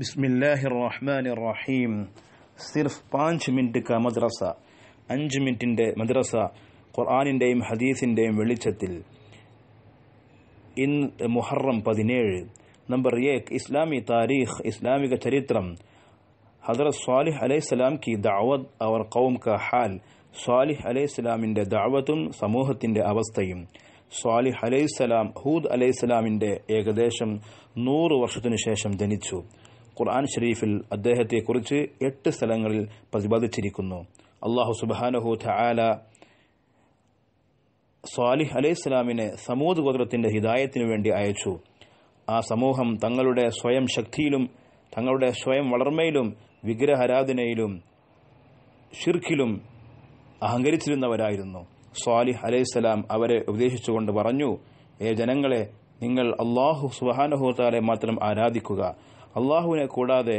ബിസ്മില്ലാഹിർ റഹീം സിർഫ് പാഞ്ച് മിനിറ്റ് ക മദ്രസ അഞ്ച് മിനിറ്റിൻ്റെ മദ്രസ ഖുർആാനിൻ്റെയും ഹദീസിൻ്റെയും വെളിച്ചത്തിൽ ഇൻ മുഹറം പതിനേഴ് നമ്പർ ഏക് ഇസ്ലാമി താരീഖ് ഇസ്ലാമിക ചരിത്രം ഹദറത് സ്വാലിഹ് അലൈഹിസ്സലാം കി ദാവത് അവർ കൗം ക ഹാൽ സ്വാലിഹ് അലൈഹിസ്സലാമിൻ്റെ ദാവത്തും സമൂഹത്തിൻ്റെ അവസ്ഥയും സ്വാലിഹ് അലൈഹിസ്സലാം ഹൂദ് അലൈഹിസ്സലാമിൻ്റെ ഏകദേശം നൂറ് വർഷത്തിനു ശേഷം ജനിച്ചു ഖുർആൻ ഷരീഫിൽ അദ്ദേഹത്തെക്കുറിച്ച് എട്ട് സ്ഥലങ്ങളിൽ പ്രതിപാദിച്ചിരിക്കുന്നു അള്ളാഹു സുബാനഹു ധാല സ്വാലിഹ് അലൈഹി സ്വലാമിനെ സമൂത് ഗോത്രത്തിന്റെ ഹിദായത്തിനു വേണ്ടി അയച്ചു ആ സമൂഹം തങ്ങളുടെ സ്വയം ശക്തിയിലും തങ്ങളുടെ സ്വയം വളർമ്മയിലും വിഗ്രഹാരാധനയിലും ഷിർഖിലും അഹങ്കരിച്ചിരുന്നവരായിരുന്നു സ്വാലിഹ് അലൈഹിസ്സലാം അവരെ ഉപദേശിച്ചുകൊണ്ട് പറഞ്ഞു ഏ ജനങ്ങളെ നിങ്ങൾ അള്ളാഹു സുബാനഹുത്താലെ മാത്രം ആരാധിക്കുക അള്ളാഹുവിനെ കൂടാതെ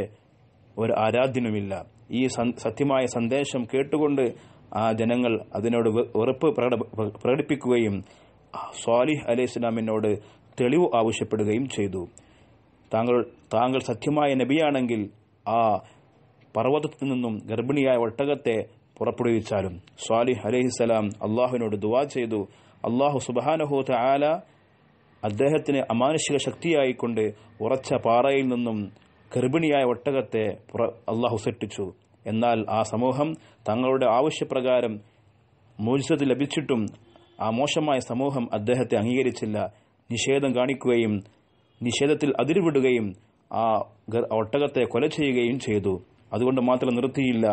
ഒരു ആരാധ്യനുമില്ല ഈ സത്യമായ സന്ദേശം കേട്ടുകൊണ്ട് ആ ജനങ്ങൾ അതിനോട് ഉറപ്പ് പ്രകടിപ്പിക്കുകയും സ്വാലിഹ് അലൈഹി ഇസ്ലാമിനോട് തെളിവ് ആവശ്യപ്പെടുകയും ചെയ്തു താങ്കൾ താങ്കൾ സത്യമായ നബിയാണെങ്കിൽ ആ പർവ്വതത്തിൽ നിന്നും ഗർഭിണിയായ ഒട്ടകത്തെ പുറപ്പെടുവിച്ചാലും സ്വാലിഹ് അലഹിസ്സലാം അള്ളാഹുവിനോട് ദുവാ ചെയ്തു അള്ളാഹു സുബാനഹു ആല അദ്ദേഹത്തിന് അമാനുഷിക ശക്തിയായിക്കൊണ്ട് ഉറച്ച പാറയിൽ നിന്നും ഗർഭിണിയായ ഒട്ടകത്തെ അള്ളാഹു സൃഷ്ടിച്ചു എന്നാൽ ആ സമൂഹം തങ്ങളുടെ ആവശ്യപ്രകാരം മോചിതത്തിൽ ലഭിച്ചിട്ടും ആ മോശമായ സമൂഹം അദ്ദേഹത്തെ അംഗീകരിച്ചില്ല നിഷേധം കാണിക്കുകയും നിഷേധത്തിൽ അതിരുവിടുകയും ആ ഒട്ടകത്തെ കൊല ചെയ്യുകയും ചെയ്തു അതുകൊണ്ട് മാത്രം നിർത്തിയില്ല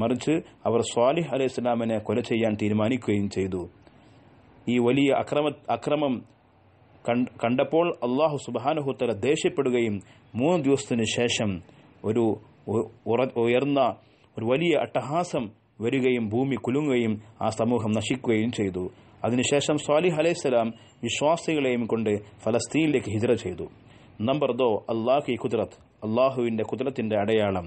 മറിച്ച് അവർ സ്വാലിഹ് അലൈഹി സ്വലാമിനെ കൊല ചെയ്യാൻ തീരുമാനിക്കുകയും ചെയ്തു ഈ വലിയ അക്രമ അക്രമം കണ്ടപ്പോൾ അള്ളാഹു സുബാനുഹുത്തല ദേഷ്യപ്പെടുകയും മൂന്ന് ദിവസത്തിന് ശേഷം ഒരു ഉയർന്ന ഒരു വലിയ അട്ടഹാസം വരികയും ഭൂമി കുലുങ്ങുകയും ആ സമൂഹം നശിക്കുകയും ചെയ്തു അതിനുശേഷം സ്വാലിഹ് അലൈഹിസ്സലാം വിശ്വാസികളെയും കൊണ്ട് ഫലസ്തീനിലേക്ക് ഹിജറ ചെയ്തു നമ്പർ ദോ അള്ളാഹു കുദറത്ത് അള്ളാഹുവിന്റെ കുദറത്തിൻ്റെ അടയാളം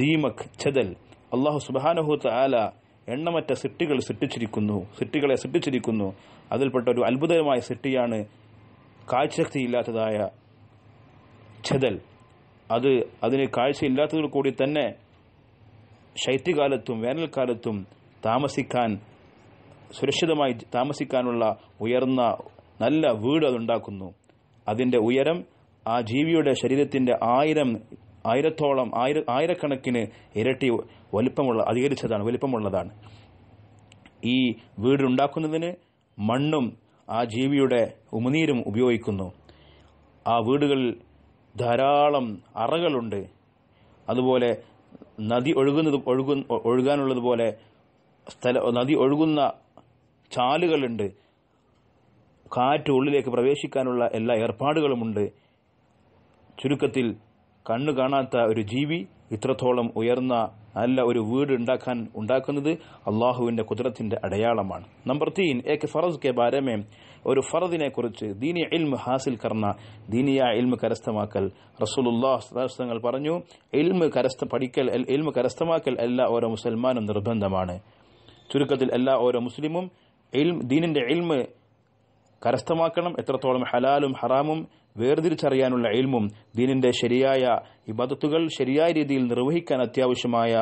ദീമക് ചതൽ അള്ളാഹു സുബാനുഹുത്ത ആല എണ്ണമറ്റ സിട്ടികൾ സിട്ടിച്ചിരിക്കുന്നു സിട്ടികളെ സിട്ടിച്ചിരിക്കുന്നു അതിൽപ്പെട്ട ഒരു അത്ഭുതകരമായ സിട്ടിയാണ് കാഴ്ചശക്തിയില്ലാത്തതായ ചെതൽ അത് അതിന് കാഴ്ചയില്ലാത്തതിൽ കൂടി തന്നെ ശൈത്യകാലത്തും വേനൽക്കാലത്തും താമസിക്കാൻ സുരക്ഷിതമായി താമസിക്കാനുള്ള ഉയർന്ന നല്ല വീട് അതുണ്ടാക്കുന്നു അതിൻ്റെ ഉയരം ആ ജീവിയുടെ ശരീരത്തിൻ്റെ ആയിരം ആയിരത്തോളം ആയിര ആയിരക്കണക്കിന് ഇരട്ടി വലിപ്പമുള്ള അധികരിച്ചതാണ് വലിപ്പമുള്ളതാണ് ഈ വീടുണ്ടാക്കുന്നതിന് മണ്ണും ആ ജീവിയുടെ ഉമിനീരും ഉപയോഗിക്കുന്നു ആ വീടുകളിൽ ധാരാളം അറകളുണ്ട് അതുപോലെ നദി ഒഴുകുന്നത് ഒഴുകു ഒഴുകാനുള്ളതുപോലെ സ്ഥല നദി ഒഴുകുന്ന ചാലുകളുണ്ട് കാറ്റ് ഉള്ളിലേക്ക് പ്രവേശിക്കാനുള്ള എല്ലാ ഏർപ്പാടുകളുമുണ്ട് ചുരുക്കത്തിൽ കണ്ണു കാണാത്ത ഒരു ജീവി ഇത്രത്തോളം ഉയർന്ന നല്ല ഒരു വീട് ഉണ്ടാക്കാൻ ഉണ്ടാക്കുന്നത് അള്ളാഹുവിന്റെ കുതിരത്തിന്റെ അടയാളമാണ് നമ്പർ തീൻ കെ ഫറസ് കെ ബാരമേ ഒരു ഫറദിനെ കുറിച്ച് ദീനി ഇൽമ ഹാസിൽ കർണ ദീനിയ ഇൽമ കരസ്ഥമാക്കൽ റസൂലുല്ലാങ്ങൾ പറഞ്ഞു ഇൽമ കരസ്ഥ പഠിക്കൽ ഇൽമ കരസ്ഥമാക്കൽ എല്ലാ ഓരോ മുസൽമാനും നിർബന്ധമാണ് ചുരുക്കത്തിൽ എല്ലാ ഓരോ മുസ്ലിമും ദീനിന്റെ ഇൽമ കരസ്ഥമാക്കണം എത്രത്തോളം ഹലാലും ഹറാമും വേർതിരിച്ചറിയാനുള്ള ഇൽമും ദീനിന്റെ ശരിയായ ഇബാദത്തുകൾ ശരിയായ രീതിയിൽ നിർവഹിക്കാൻ അത്യാവശ്യമായ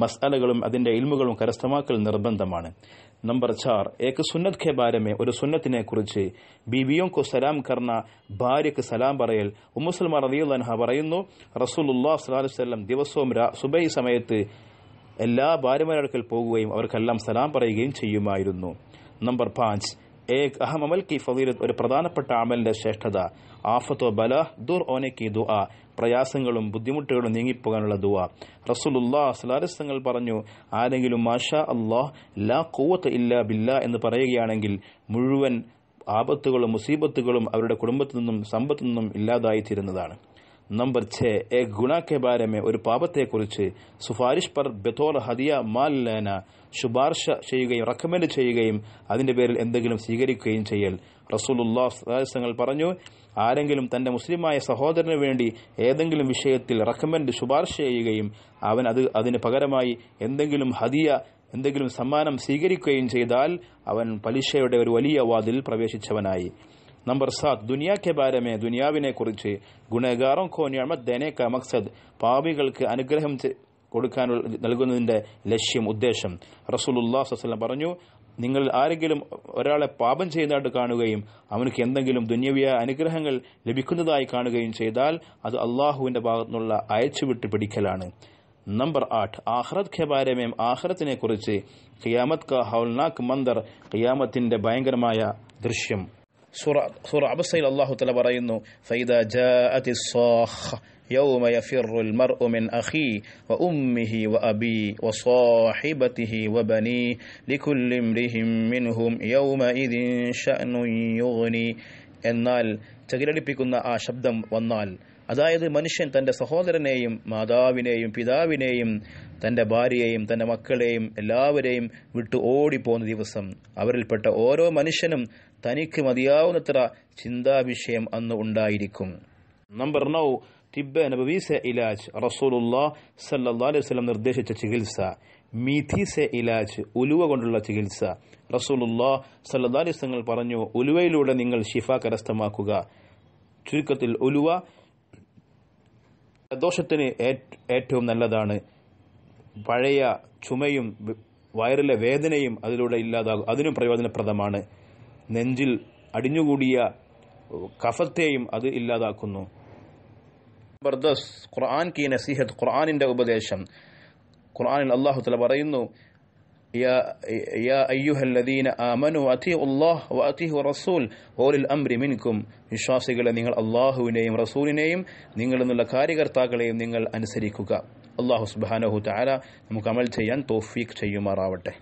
മസാലകളും അതിന്റെ ഇൽമുകളും കരസ്ഥമാക്കൽ നിർബന്ധമാണ് നമ്പർ ചാർ ഏക്ക് സുന്നത് ഖേ ബാരമേ ഒരു സുന്നത്തിനെ കുറിച്ച് ബീബിയോങ്കോ സലാം കർണ ഭാര്യക്ക് സലാം പറയൽ ഉമ്മുസൽമാർ റബിയുല്ലാൻഹ പറയുന്നു റസൂൽ സ്വലാസ്വല്ലം ദിവസവും സുബൈ സമയത്ത് എല്ലാ ഭാര്യമാരടുക്കൽ പോകുകയും അവർക്കെല്ലാം സലാം പറയുകയും ചെയ്യുമായിരുന്നു നമ്പർ പാഞ്ച് एक അഹം अमल की फजीलत ഒരു പ്രധാനപ്പെട്ട അമലിന്റെ ശ്രേഷ്ഠത ആഫത്തോ ബല ദുർ ഓനക്കി ദുആ പ്രയാസങ്ങളും ബുദ്ധിമുട്ടുകളും നീങ്ങിപ്പോകാനുള്ള ദുആ റസൂലുള്ളാ സലാലിസ്തങ്ങൾ പറഞ്ഞു ആരെങ്കിലും മാഷാ അല്ലാഹ് ലാ ഖുവത ഇല്ലാ ബില്ല എന്ന് പറയുകയാണെങ്കിൽ മുഴുവൻ ആപത്തുകളും മുസീബത്തുകളും അവരുടെ കുടുംബത്തിൽ നിന്നും സമ്പത്തു നിന്നും ഇല്ലാതായി തീരുന്നതാണ് നമ്പർ ഛേ എ ഗുണ ബാരെ മേ ഒരു പാപത്തെക്കുറിച്ച് സുഫാരിഷ് പർ ബെത്തോർ ഹദിയ മാൽ ലേന ശുപാർശ ചെയ്യുകയും റെക്കമെൻഡ് ചെയ്യുകയും അതിന്റെ പേരിൽ എന്തെങ്കിലും സ്വീകരിക്കുകയും ചെയ്യൽ റസൂലുല്ലാസ്ങ്ങൾ പറഞ്ഞു ആരെങ്കിലും തന്റെ മുസ്ലിമായ സഹോദരന് വേണ്ടി ഏതെങ്കിലും വിഷയത്തിൽ റെക്കമെൻഡ് ശുപാർശ ചെയ്യുകയും അവൻ അത് അതിന് പകരമായി എന്തെങ്കിലും ഹദിയ എന്തെങ്കിലും സമ്മാനം സ്വീകരിക്കുകയും ചെയ്താൽ അവൻ പലിശയുടെ ഒരു വലിയ വാതിൽ പ്രവേശിച്ചവനായി നമ്പർ सात दुनिया के बारे കുറിച്ച് ദുനിയാവിനെക്കുറിച്ച് ഗുണകാറും കോ ഞാമത് ദേനേക്ക മക്സദ് പാപികൾക്ക് അനുഗ്രഹം കൊടുക്കാൻ നൽകുന്നതിന്റെ ലക്ഷ്യം ഉദ്ദേശം റസൂൽ വസ്ലം പറഞ്ഞു നിങ്ങൾ ആരെങ്കിലും ഒരാളെ പാപം ചെയ്യുന്നതായിട്ട് കാണുകയും അവനക്ക് എന്തെങ്കിലും ദുന്യവ്യ അനുഗ്രഹങ്ങൾ ലഭിക്കുന്നതായി കാണുകയും ചെയ്താൽ അത് അള്ളാഹുവിന്റെ ഭാഗത്തുനിന്നുള്ള അയച്ചുവിട്ട് പിടിക്കലാണ് നമ്പർ ആട്ട് ആഹ്റത് കെ ആഹ്റത്തിനെ കുറിച്ച് ഖിയാമത് ക ഹൗൽനാക് മന്ദർ ഖിയാമത്തിന്റെ ഭയങ്കരമായ ദൃശ്യം സൂറ അബസയിൽ അള്ളാഹു തല പറയുന്നു ഫൈദ ജാഅതി സാഖ യൗമ യഫിറുൽ മർഉ മിൻ അഖി വ ഉമ്മിഹി വ അബി വ സാഹിബതിഹി വ ബനി ലികുല്ലി ഇംറിഹിം മിൻഹും യൗമ ഇദിൻ ഷഅ്നുൻ യുഗ്നി എന്നാൽ ചകിലടിപ്പിക്കുന്ന ആ ശബ്ദം വന്നാൽ അതായത് മനുഷ്യൻ തന്റെ സഹോദരനെയും മാതാവിനെയും പിതാവിനെയും തന്റെ ഭാര്യയെയും തന്റെ മക്കളെയും എല്ലാവരെയും വിട്ടു ഓടിപ്പോകുന്ന ദിവസം അവരിൽപ്പെട്ട ഓരോ മനുഷ്യനും തനിക്ക് മതിയാവുന്നത്ര ചിന്താവിഷയം അന്ന് ഉണ്ടായിരിക്കും നമ്പർ നൗ തിബ് നബവീസ ഇലാജ് റസൂലുല്ലാ സല്ലാ അലൈഹി നിർദ്ദേശിച്ച ചികിത്സ മീഥീസെ ഇലാജ് ഉലുവ കൊണ്ടുള്ള ചികിത്സ റസൂലുല്ലാ സല്ലാ അലൈഹി പറഞ്ഞു ഉലുവയിലൂടെ നിങ്ങൾ ഷിഫ കരസ്ഥമാക്കുക ചുരുക്കത്തിൽ ഉലുവ ജലദോഷത്തിന് ഏറ്റവും നല്ലതാണ് പഴയ ചുമയും വയറിലെ വേദനയും അതിലൂടെ ഇല്ലാതാകും അതിനും പ്രയോജനപ്രദമാണ് നെഞ്ചിൽ അടിഞ്ഞുകൂടിയ കഫത്തെയും അത് ഇല്ലാതാക്കുന്നു ഖുർആൻ കീ നസീഹത്ത് ഖുർആാനിന്റെ ഉപദേശം ഖുർആാനിൽ അള്ളാഹുത്തല പറയുന്നു يا يا أيها الذين آمنوا أطيعوا الله وأطيعوا الرسول ഓലിൽ അംരി منكم വിശ്വാസികളെ നിങ്ങൾ അള്ളാഹുവിനെയും റസൂലിനെയും നിങ്ങൾ എന്നുള്ള കാര്യകർത്താക്കളെയും നിങ്ങൾ അനുസരിക്കുക അള്ളാഹു സുബാനഹു താര നമുക്ക് അമൽ ചെയ്യാൻ തോഫീഖ് ചെയ്യുമാറാവട്ടെ